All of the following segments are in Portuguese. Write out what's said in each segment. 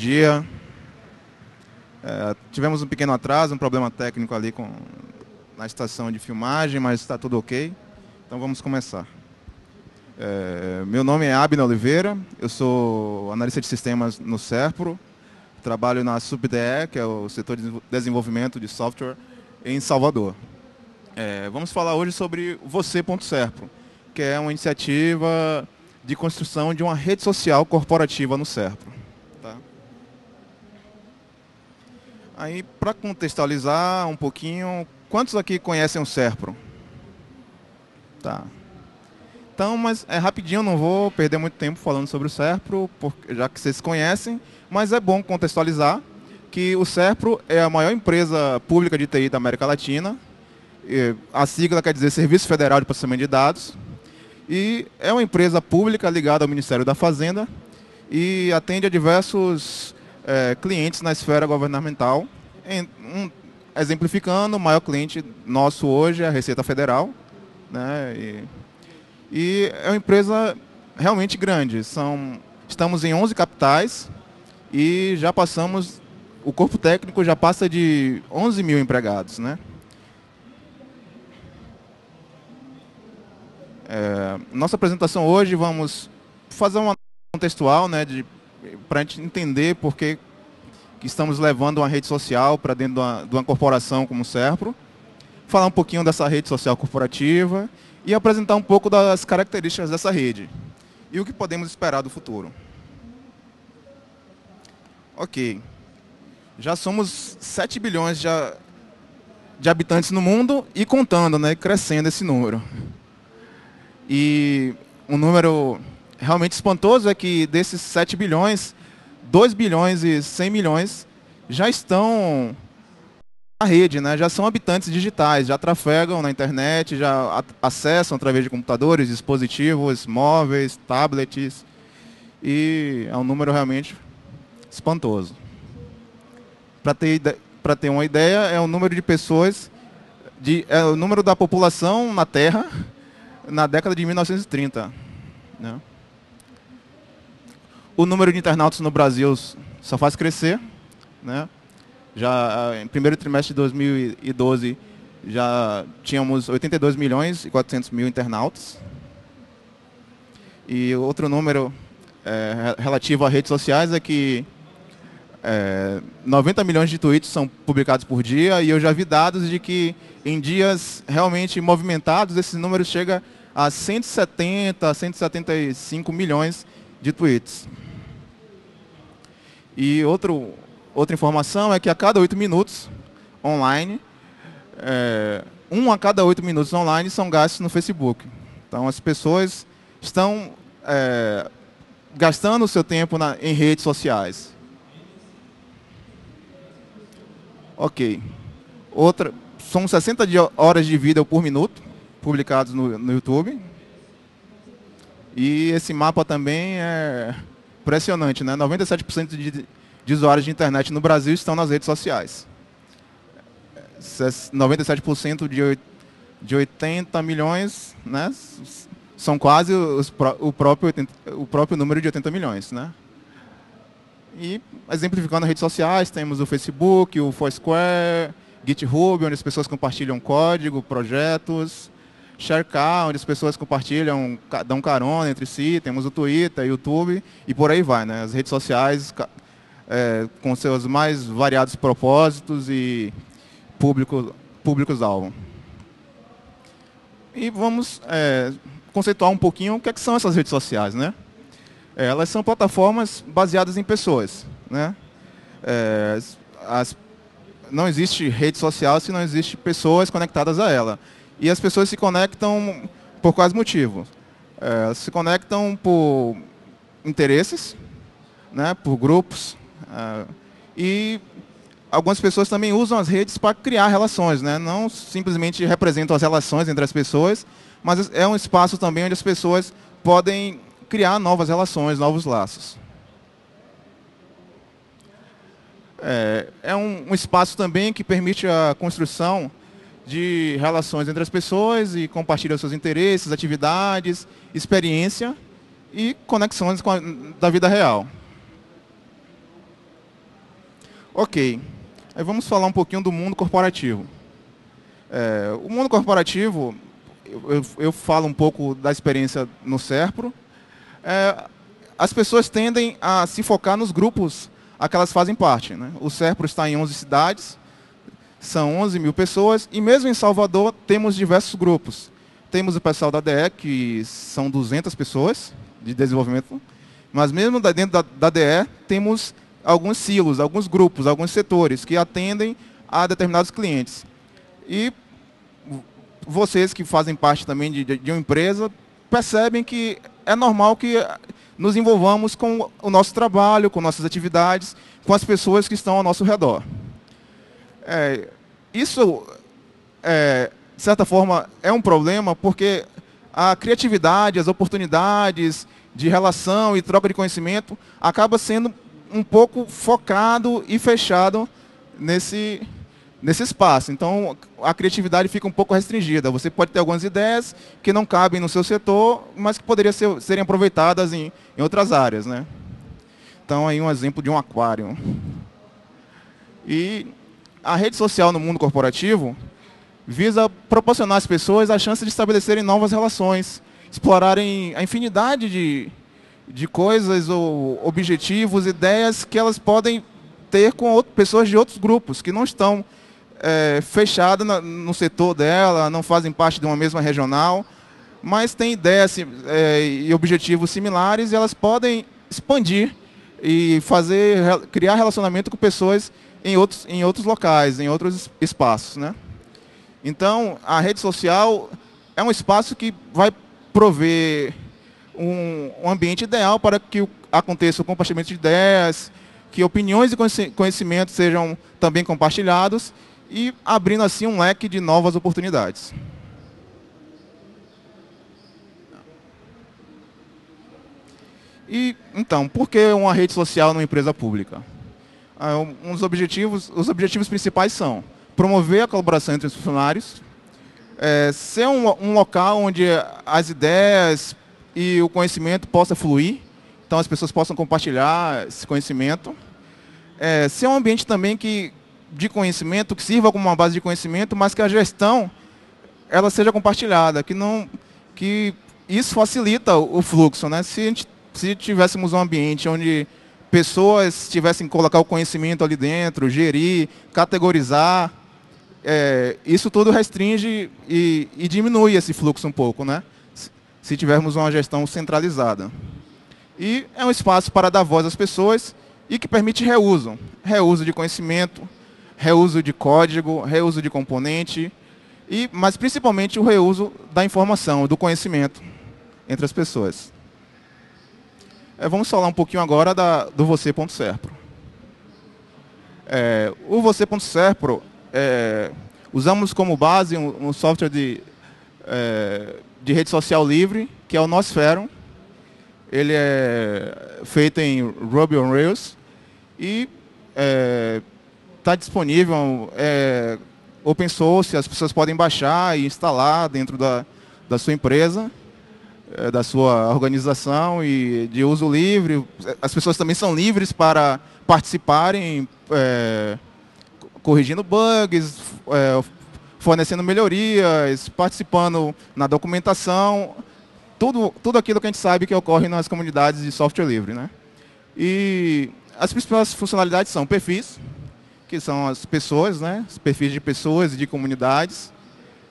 dia. É, tivemos um pequeno atraso, um problema técnico ali com, na estação de filmagem, mas está tudo ok. Então vamos começar. É, meu nome é Abner Oliveira, eu sou analista de sistemas no Serpro, trabalho na SubDE, que é o setor de desenvolvimento de software em Salvador. É, vamos falar hoje sobre você.serpro, que é uma iniciativa de construção de uma rede social corporativa no Serpro. Aí, para contextualizar um pouquinho, quantos aqui conhecem o Serpro? Tá. Então, mas é rapidinho, não vou perder muito tempo falando sobre o Serpro, porque, já que vocês conhecem, mas é bom contextualizar que o Serpro é a maior empresa pública de TI da América Latina. A sigla quer dizer Serviço Federal de Processamento de Dados. E é uma empresa pública ligada ao Ministério da Fazenda e atende a diversos é, clientes na esfera governamental. Em, um, exemplificando, o maior cliente nosso hoje é a Receita Federal. Né? E, e é uma empresa realmente grande. São, estamos em 11 capitais e já passamos, o corpo técnico já passa de 11 mil empregados. Né? É, nossa apresentação hoje vamos fazer uma contextual né, de para a gente entender por que, que estamos levando uma rede social para dentro de uma, de uma, corporação como o Serpro, falar um pouquinho dessa rede social corporativa e apresentar um pouco das características dessa rede e o que podemos esperar do futuro. Ok. Já somos 7 bilhões de, de habitantes no mundo e contando, né, crescendo esse número. E um número realmente espantoso é que desses 7 bilhões, 2 bilhões e 100 milhões já estão na rede, né? já são habitantes digitais, já trafegam na internet, já acessam através de computadores, dispositivos, móveis, tablets. E é um número realmente espantoso. Para ter, para ter uma ideia, é o número de pessoas, de, é o número da população na Terra na década de 1930. Né? o número de internautas no Brasil só faz crescer, né? Já ah, em primeiro trimestre de 2012 já tínhamos 82 milhões e 400 mil internautas. E outro número é, relativo a redes sociais é que é, eh, 90 milhões de tweets são publicados por dia e eu já vi dados de que em dias realmente movimentados esse número chega a 170, 175 milhões de tweets. E outro, outra informação é que a cada oito minutos online, é, um a cada oito minutos online são gastos no Facebook. Então as pessoas estão é, gastando o seu tempo na, em redes sociais. Ok. Outra, são 60 horas de vídeo por minuto publicados no, no YouTube. E esse mapa também é, Impressionante, né? 97% de, de usuários de internet no Brasil estão nas redes sociais. 97% de, de 80 milhões, né? São quase os, o, próprio 80, o próprio número de 80 milhões, né? E exemplificando as redes sociais, temos o Facebook, o Foursquare, GitHub, onde as pessoas compartilham código, projetos, Sharecar, onde as pessoas compartilham, dão carona entre si, temos o Twitter, YouTube e por aí vai, né? As redes sociais é, com seus mais variados propósitos e público, públicos-alvo. E vamos é, conceituar um pouquinho o que, é que são essas redes sociais, né? É, elas são plataformas baseadas em pessoas, né? É, as, não existe rede social se não existe pessoas conectadas a ela. E as pessoas se conectam por quais motivos? É, se conectam por interesses, né, por grupos. É, e algumas pessoas também usam as redes para criar relações, né? não simplesmente representam as relações entre as pessoas, mas é um espaço também onde as pessoas podem criar novas relações, novos laços. É, é um, um espaço também que permite a construção de relações entre as pessoas e compartilha seus interesses, atividades, experiência e conexões a, da vida real. Ok, aí vamos falar um pouquinho do mundo corporativo. É, o mundo corporativo, eu, eu, eu, falo um pouco da experiência no SERPRO. É, as pessoas tendem a se focar nos grupos a que elas fazem parte. Né? O SERPRO está em 11 cidades, são 11 mil pessoas, e mesmo em Salvador temos diversos grupos. Temos o pessoal da DE, que são 200 pessoas de desenvolvimento, mas mesmo dentro da, da DE temos alguns silos, alguns grupos, alguns setores que atendem a determinados clientes. E vocês que fazem parte também de, de uma empresa percebem que é normal que nos envolvamos com o nosso trabalho, com nossas atividades, com as pessoas que estão ao nosso redor. É, isso, é, de certa forma, é um problema porque a criatividade, as oportunidades de relação e troca de conhecimento acaba sendo um pouco focado e fechado nesse, nesse espaço. Então, a criatividade fica um pouco restringida. Você pode ter algumas ideias que não cabem no seu setor, mas que poderiam ser, serem aproveitadas em, em outras áreas. Né? Então, aí um exemplo de um aquário. E a rede social no mundo corporativo visa proporcionar às pessoas a chance de estabelecerem novas relações, explorarem a infinidade de, de coisas ou objetivos, ideias que elas podem ter com outro, pessoas de outros grupos que não estão é, fechadas no setor dela, não fazem parte de uma mesma regional, mas têm ideias é, e objetivos similares e elas podem expandir e fazer criar relacionamento com pessoas em outros, em outros locais, em outros espaços. Né? Então, a rede social é um espaço que vai prover um, um ambiente ideal para que aconteça o compartilhamento de ideias, que opiniões e conhecimentos sejam também compartilhados e abrindo assim um leque de novas oportunidades. E então, por que uma rede social numa empresa pública? Ah, um dos objetivos, os objetivos principais são promover a colaboração entre os funcionários, é, ser um, um, local onde as ideias e o conhecimento possa fluir, então as pessoas possam compartilhar esse conhecimento, é, ser um ambiente também que de conhecimento, que sirva como uma base de conhecimento, mas que a gestão ela seja compartilhada, que não que isso facilita o fluxo, né? Se gente, se tivéssemos um ambiente onde pessoas tivessem que colocar o conhecimento ali dentro, gerir, categorizar. É, isso tudo restringe e, e, diminui esse fluxo um pouco, né? se tivermos uma gestão centralizada. E é um espaço para dar voz às pessoas e que permite reuso. Reuso de conhecimento, reuso de código, reuso de componente, e, mas principalmente o reuso da informação, do conhecimento entre as pessoas. É, vamos falar um pouquinho agora da, do você.serpro. É, o você.serpro é, usamos como base um, um software de, é, de rede social livre, que é o Nosferum. Ele é feito em Ruby on Rails e está é, disponível, é open source, as pessoas podem baixar e instalar dentro da, da sua empresa. Eh, da sua organização e de uso livre. As pessoas também são livres para participarem, é, corrigindo bugs, eh, fornecendo melhorias, participando na documentação, tudo, tudo aquilo que a gente sabe que ocorre nas comunidades de software livre. Né? E as principais funcionalidades são perfis, que são as pessoas, né? os perfis de pessoas e de comunidades.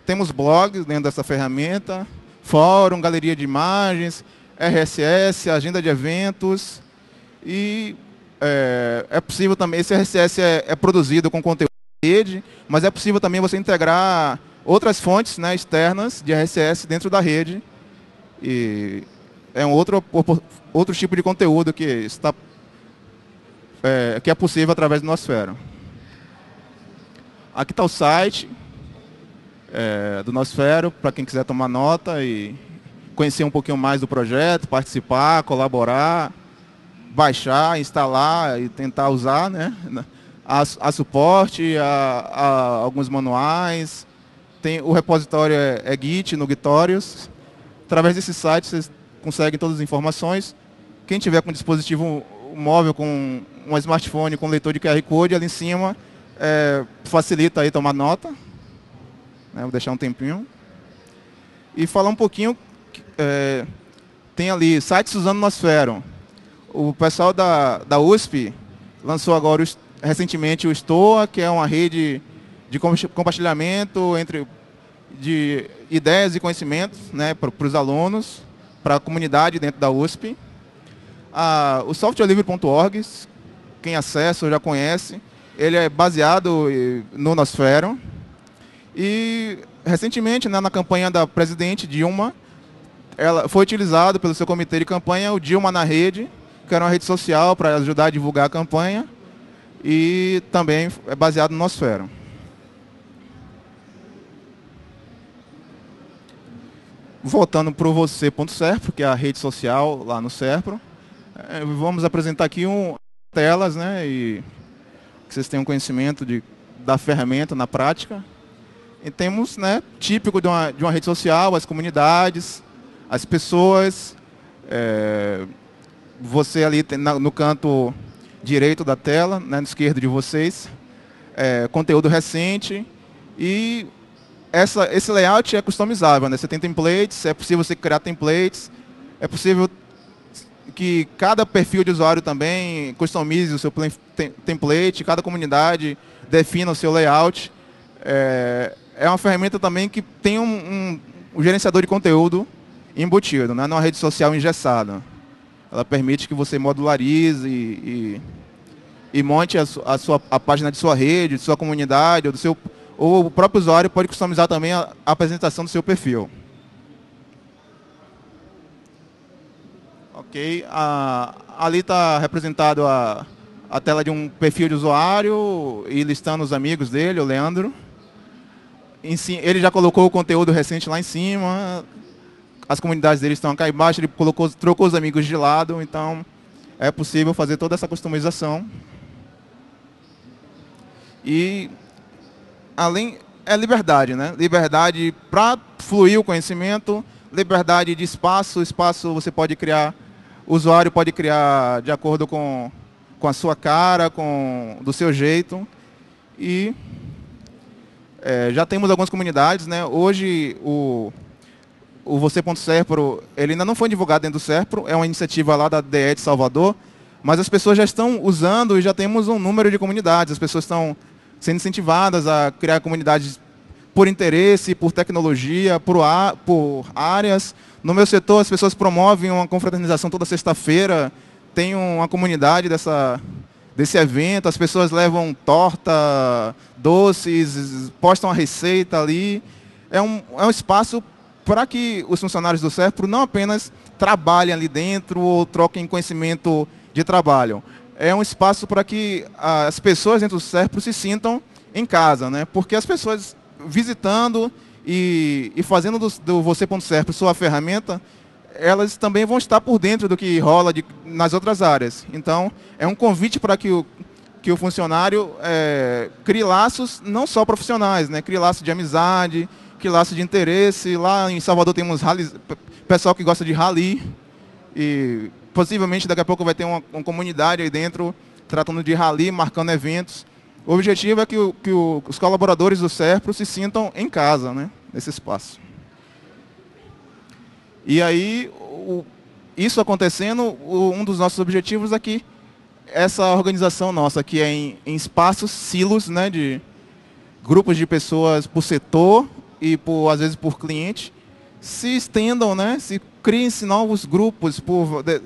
Temos blogs dentro dessa ferramenta, fórum, galeria de imagens, RSS, agenda de eventos. E é, é possível também, esse RSS é, é produzido com conteúdo de rede, mas é possível também você integrar outras fontes né, externas de RSS dentro da rede. E é um outro, outro tipo de conteúdo que, está, é, que é possível através do Nosfera. Aqui está o site, é, do Nosfero, para quem quiser tomar nota e conhecer um pouquinho mais do projeto, participar, colaborar, baixar, instalar e tentar usar, né? Há, suporte, a alguns manuais, tem, o repositório é, é Git, no Gitorius. Através desse site vocês conseguem todas as informações. Quem tiver com dispositivo móvel, com um smartphone, com leitor de QR Code ali em cima, é, facilita aí tomar nota. Né? Vou deixar um tempinho. E falar um pouquinho. É, tem ali, site Suzano Nosfero. O pessoal da, da USP lançou agora recentemente o STOA, que é uma rede de compartilhamento entre de ideias e conhecimentos né, para os alunos, para a comunidade dentro da USP. Ah, o softwarelivre.org, quem acessa já conhece, ele é baseado eh, no Nosfero. E recentemente, né, na campanha da presidente Dilma, ela foi utilizado pelo seu comitê de campanha o Dilma na Rede, que era uma rede social para ajudar a divulgar a campanha e também é baseado no Nosfero. Voltando para o você.serpro, que é a rede social lá no Serpro, eh, vamos apresentar aqui um telas, né, e que vocês tenham conhecimento de, da ferramenta na prática. E temos, né, típico de uma, de uma rede social, as comunidades, as pessoas. É, você ali no canto direito da tela, né, no esquerdo de vocês, é, conteúdo recente. E essa, esse layout é customizável, né? Você tem templates, é possível você criar templates, é possível que cada perfil de usuário também customize o seu template, cada comunidade defina o seu layout. É, é uma ferramenta também que tem um, um, um gerenciador de conteúdo embutido, não é uma rede social engessada. Ela permite que você modularize e, e, e monte a, a, sua, a página de sua rede, de sua comunidade, ou, do seu, ou o próprio usuário pode customizar também a, a apresentação do seu perfil. Ok, a, ali está representado a, a tela de um perfil de usuário e listando os amigos dele, o Leandro ele já colocou o conteúdo recente lá em cima, as comunidades dele estão cá embaixo, ele colocou, trocou os amigos de lado, então é possível fazer toda essa customização. E além é liberdade, né? Liberdade para fluir o conhecimento, liberdade de espaço, espaço você pode criar, o usuário pode criar de acordo com, com a sua cara, com do seu jeito e é, já temos algumas comunidades, né? Hoje o, o Você.Serpro, ele ainda não foi divulgado dentro do Serpro, é uma iniciativa lá da DE de Salvador, mas as pessoas já estão usando e já temos um número de comunidades, as pessoas estão sendo incentivadas a criar comunidades por interesse, por tecnologia, por, a, por áreas. No meu setor, as pessoas promovem uma confraternização toda sexta-feira, tem uma comunidade dessa desse evento, as pessoas levam torta, doces, postam a receita ali. É um, é um espaço para que os funcionários do CERPRO não apenas trabalhem ali dentro ou troquem conhecimento de trabalho. É um espaço para que ah, as pessoas dentro do CERPRO se sintam em casa, né? Porque as pessoas visitando e, e fazendo do, do você.serp sua ferramenta, elas também vão estar por dentro do que rola de, nas outras áreas. Então, é um convite para que o, que o funcionário é, crie laços não só profissionais, né? crie laços de amizade, crie laços de interesse. Lá em Salvador temos rally, pessoal que gosta de rally e possivelmente daqui a pouco vai ter uma, uma comunidade aí dentro tratando de rally, marcando eventos. O objetivo é que, o, que o, os colaboradores do SERPRO se sintam em casa, né? nesse espaço. E aí, o, isso acontecendo, o, um dos nossos objetivos aqui, essa organização nossa, que é em, em espaços, silos, né, de grupos de pessoas por setor e, por, às vezes, por cliente, se estendam, né, se criem-se novos grupos por, de,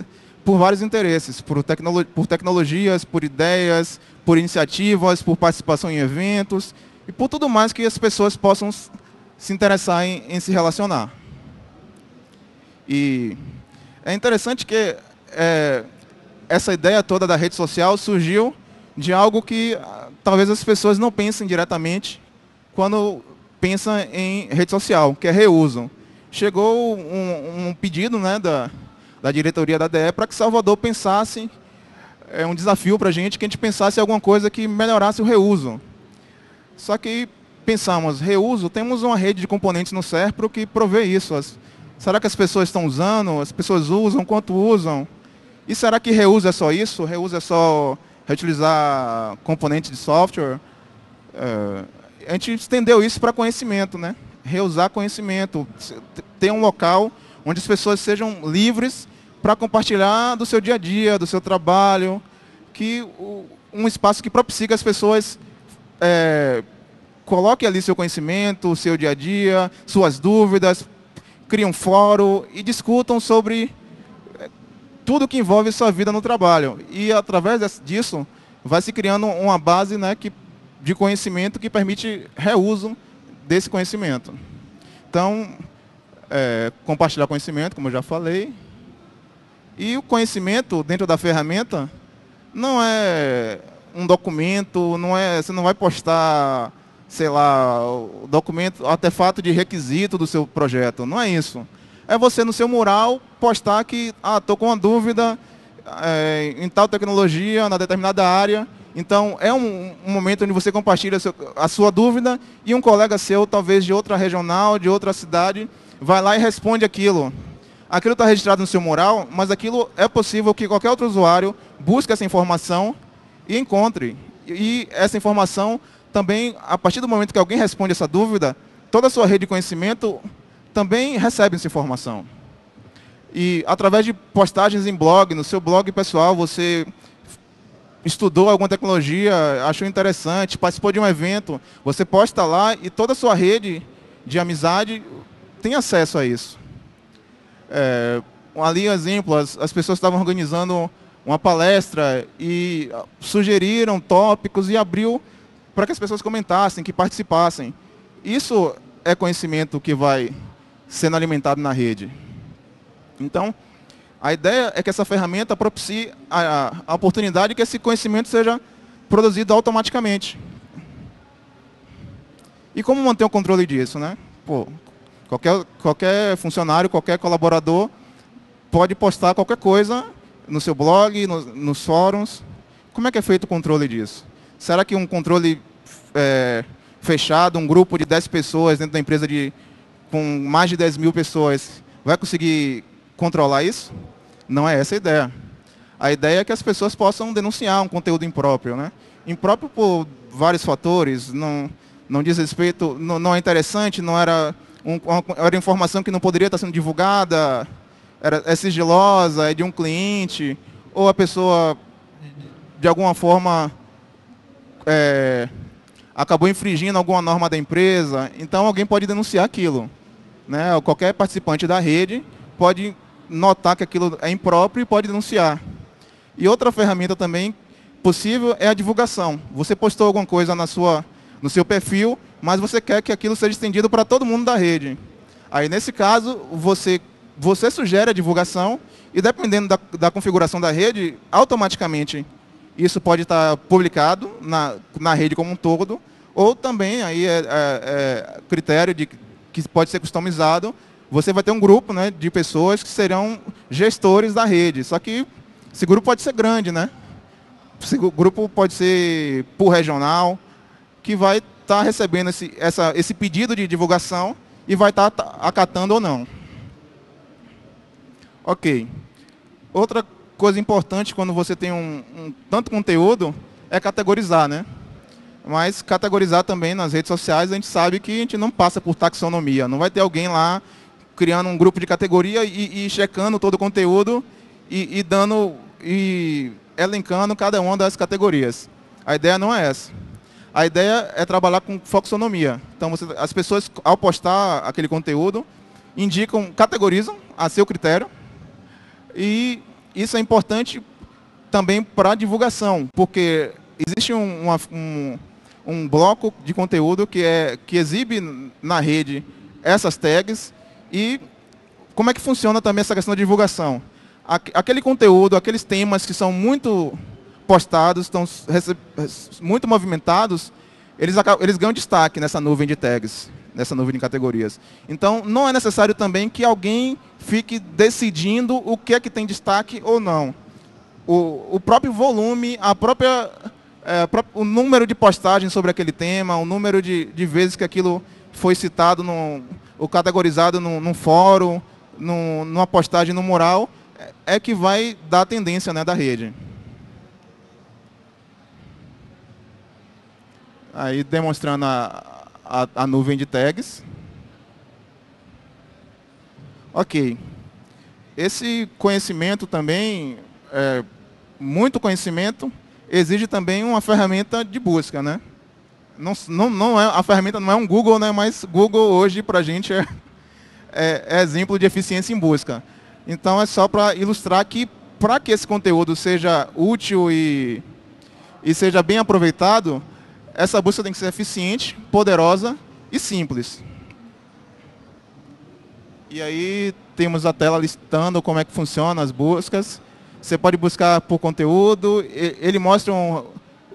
por vários interesses, por, tecnolo por tecnologias, por ideias, por iniciativas, por participação em eventos e por tudo mais que as pessoas possam se interessar em, em se relacionar. E é interessante que é, essa ideia toda da rede social surgiu de algo que ah, talvez as pessoas não pensem diretamente quando pensam em rede social, que é reuso. Chegou um, um pedido né, da, da diretoria da DE para que Salvador pensasse, é um desafio para a gente, que a gente pensasse em alguma coisa que melhorasse o reuso. Só que pensamos, reuso, temos uma rede de componentes no SERPRO que provê isso. As, Será que as pessoas estão usando? As pessoas usam? Quanto usam? E será que reuso é só isso? Reuso é só reutilizar componente de software? É, a gente estendeu isso para conhecimento, né? Reusar conhecimento, ter um local onde as pessoas sejam livres para compartilhar do seu dia a dia, do seu trabalho, que um espaço que propicie as pessoas é, coloque ali seu conhecimento, seu dia a dia, suas dúvidas, criam um fórum e discutam sobre eh, tudo que envolve sua vida no trabalho. E através disso vai se criando uma base né, que, de conhecimento que permite reuso desse conhecimento. Então, é, compartilhar conhecimento, como eu já falei. E o conhecimento dentro da ferramenta não é um documento, não é, você não vai postar sei lá, documento, artefato de requisito do seu projeto. Não é isso. É você no seu mural postar que, ah, estou com uma dúvida é, em tal tecnologia, na determinada área. Então, é um, um momento onde você compartilha seu, a sua dúvida e um colega seu, talvez de outra regional, de outra cidade, vai lá e responde aquilo aquilo está registrado no seu mural, mas aquilo é possível que qualquer outro usuário busque essa informação e encontre. E essa informação também, a partir do momento que alguém responde essa dúvida, toda a sua rede de conhecimento também recebe essa informação. E através de postagens em blog, no seu blog pessoal, você estudou alguma tecnologia, achou interessante, participou de um evento, você posta lá e toda a sua rede de amizade tem acesso a isso. É, ali, exemplo, as, as pessoas estavam organizando uma palestra e sugeriram tópicos e abriu para que as pessoas comentassem, que participassem. Isso é conhecimento que vai sendo alimentado na rede. Então, a ideia é que essa ferramenta propicie a, a oportunidade que esse conhecimento seja produzido automaticamente. E como manter o controle disso, né? Pô, qualquer, qualquer funcionário, qualquer colaborador pode postar qualquer coisa no seu blog, no, nos fóruns. Como é que é feito o controle disso? Será que um controle é, fechado, um grupo de 10 pessoas dentro da empresa de, com mais de 10 mil pessoas, vai conseguir controlar isso? Não é essa a ideia. A ideia é que as pessoas possam denunciar um conteúdo impróprio. Né? Impróprio por vários fatores, não, não diz respeito, não, não é interessante, não era, um, era informação que não poderia estar sendo divulgada, era, é sigilosa, é de um cliente, ou a pessoa de alguma forma é, acabou infringindo alguma norma da empresa, então alguém pode denunciar aquilo. Né? Qualquer participante da rede pode notar que aquilo é impróprio e pode denunciar. E outra ferramenta também possível é a divulgação. Você postou alguma coisa na sua, no seu perfil, mas você quer que aquilo seja estendido para todo mundo da rede. Aí, nesse caso, você, você sugere a divulgação e, dependendo da, da configuração da rede, automaticamente isso pode estar publicado na, na rede como um todo, ou também aí é, é, é critério de que pode ser customizado. Você vai ter um grupo né, de pessoas que serão gestores da rede. Só que esse grupo pode ser grande, né? Esse grupo pode ser por regional, que vai estar tá recebendo esse, essa, esse pedido de divulgação e vai estar tá, tá acatando ou não. Ok. Outra coisa importante quando você tem um, um, tanto conteúdo é categorizar, né? Mas categorizar também nas redes sociais, a gente sabe que a gente não passa por taxonomia. Não vai ter alguém lá criando um grupo de categoria e, e checando todo o conteúdo e, e dando e elencando cada uma das categorias. A ideia não é essa. A ideia é trabalhar com foxonomia. Então, você, as pessoas, ao postar aquele conteúdo, indicam, categorizam a seu critério e isso é importante também para a divulgação, porque existe um, uma, um, um, bloco de conteúdo que, é, que exibe na rede essas tags e como é que funciona também essa questão da divulgação. Aquele conteúdo, aqueles temas que são muito postados, estão muito movimentados, eles, eles ganham destaque nessa nuvem de tags nessa nuvem de categorias. Então, não é necessário também que alguém fique decidindo o que é que tem destaque ou não. O, o próprio volume, a própria, é, o número de postagens sobre aquele tema, o número de, de vezes que aquilo foi citado no, ou categorizado num, num fórum, num, numa postagem no mural, é, é que vai dar a tendência né, da rede. Aí demonstrando a, a, a nuvem de tags. Ok. Esse conhecimento também, é, muito conhecimento, exige também uma ferramenta de busca, né? Não, não, não é, a ferramenta não é um Google, né? Mas Google hoje para a gente é, é, é exemplo de eficiência em busca. Então é só para ilustrar que para que esse conteúdo seja útil e, e seja bem aproveitado, essa busca tem que ser eficiente, poderosa e simples. E aí temos a tela listando como é que funciona as buscas. Você pode buscar por conteúdo, ele mostra um,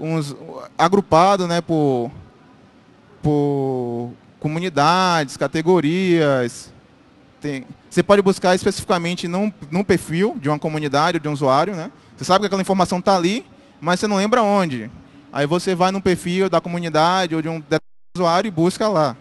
uns agrupado né, por, por comunidades, categorias. Tem, você pode buscar especificamente num, num perfil de uma comunidade ou de um usuário. Né? Você sabe que aquela informação está ali, mas você não lembra onde. Aí você vai no perfil da comunidade ou de um usuário e busca lá.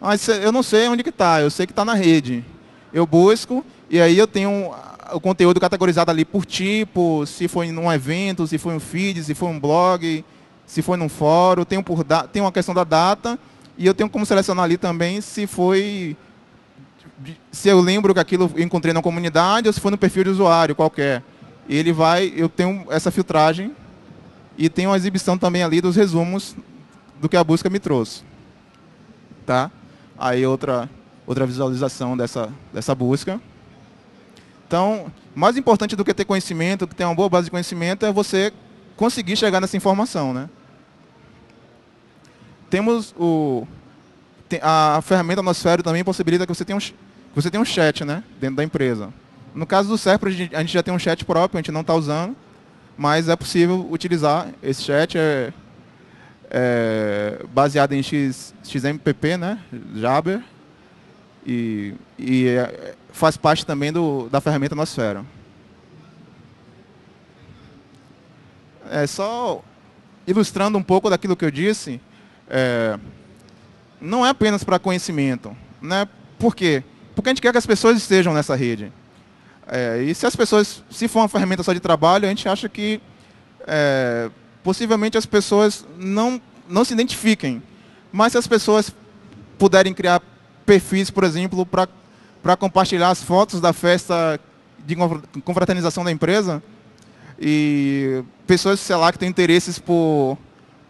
Mas eu não sei onde que está, eu sei que está na rede. Eu busco e aí eu tenho ah, o conteúdo categorizado ali por tipo, se foi num evento, se foi um feed, se foi um blog, se foi num fórum, tem, por tem uma questão da data e eu tenho como selecionar ali também se foi se eu lembro que aquilo encontrei na comunidade ou se foi no perfil de usuário qualquer. E ele vai, eu tenho essa filtragem e tem uma exibição também ali dos resumos do que a busca me trouxe. Tá? Aí outra, outra visualização dessa, dessa busca. Então, mais importante do que ter conhecimento, que ter uma boa base de conhecimento, é você conseguir chegar nessa informação. Né? Temos o, a ferramenta Nosfera também possibilita que você tenha um, você tenha um chat né, dentro da empresa. No caso do SERP, a gente já tem um chat próprio, a gente não está usando, mas é possível utilizar esse chat é, é baseado em X, XMPP, né, Jabber, e, e é, faz parte também do, da ferramenta Nosfera. É só ilustrando um pouco daquilo que eu disse, é, não é apenas para conhecimento, né? Por quê? Porque a gente quer que as pessoas estejam nessa rede. É, e se as pessoas, se for uma ferramenta só de trabalho, a gente acha que é, possivelmente as pessoas não, não se identifiquem. Mas se as pessoas puderem criar perfis, por exemplo, para compartilhar as fotos da festa de confraternização da empresa, e pessoas, sei lá, que têm interesses por,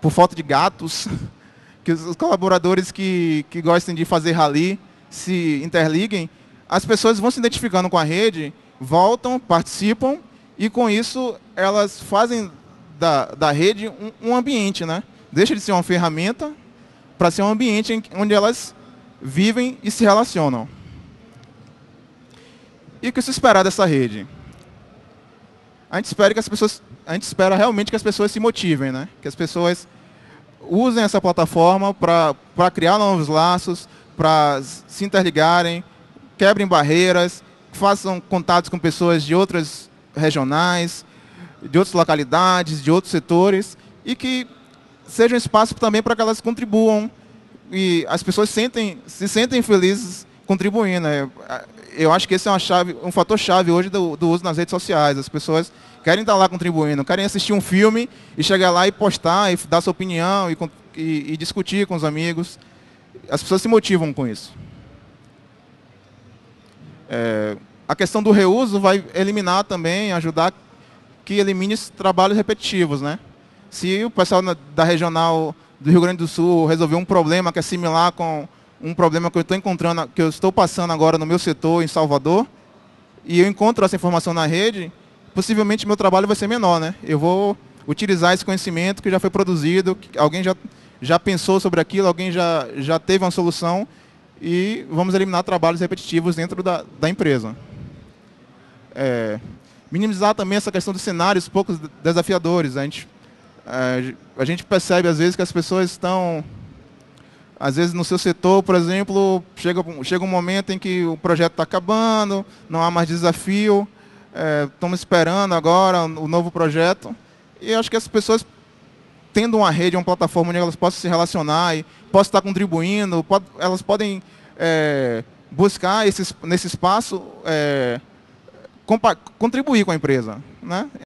por foto de gatos, que os colaboradores que, que gostem de fazer rally se interliguem, as pessoas vão se identificando com a rede voltam, participam e com isso elas fazem da, da rede um, um ambiente, né? Deixa de ser uma ferramenta para ser um ambiente onde elas vivem e se relacionam. E o que se esperar dessa rede? A gente espera que as pessoas, a gente espera realmente que as pessoas se motivem, né? Que as pessoas usem essa plataforma para criar novos laços, para se interligarem, quebrem barreiras, façam contatos com pessoas de outras regionais, de outras localidades, de outros setores, e que seja um espaço também para que elas contribuam e as pessoas sentem, se sentem felizes contribuindo. Né? Eu acho que esse é uma chave, um fator chave hoje do, do uso nas redes sociais. As pessoas querem estar lá contribuindo, querem assistir um filme e chegar lá e postar e dar sua opinião e, e, e discutir com os amigos. As pessoas se motivam com isso. É, a questão do reuso vai eliminar também, ajudar que elimine trabalhos repetitivos, né? Se o pessoal da regional do Rio Grande do Sul resolver um problema que é similar com um problema que eu estou encontrando, que eu estou passando agora no meu setor em Salvador, e eu encontro essa informação na rede, possivelmente meu trabalho vai ser menor, né? Eu vou utilizar esse conhecimento que já foi produzido, que alguém já, já pensou sobre aquilo, alguém já, já teve uma solução, e vamos eliminar trabalhos repetitivos dentro da, da empresa. É, minimizar também essa questão dos cenários pouco desafiadores. A gente, é, a gente percebe, às vezes, que as pessoas estão... Às vezes, no seu setor, por exemplo, chega, chega um momento em que o projeto está acabando, não há mais desafio, é, estamos esperando agora o novo projeto. E acho que as pessoas tendo uma rede, uma plataforma onde elas possam se relacionar e possam estar contribuindo, pode, elas podem é, buscar esse, nesse espaço é, contribuir com a empresa. Né?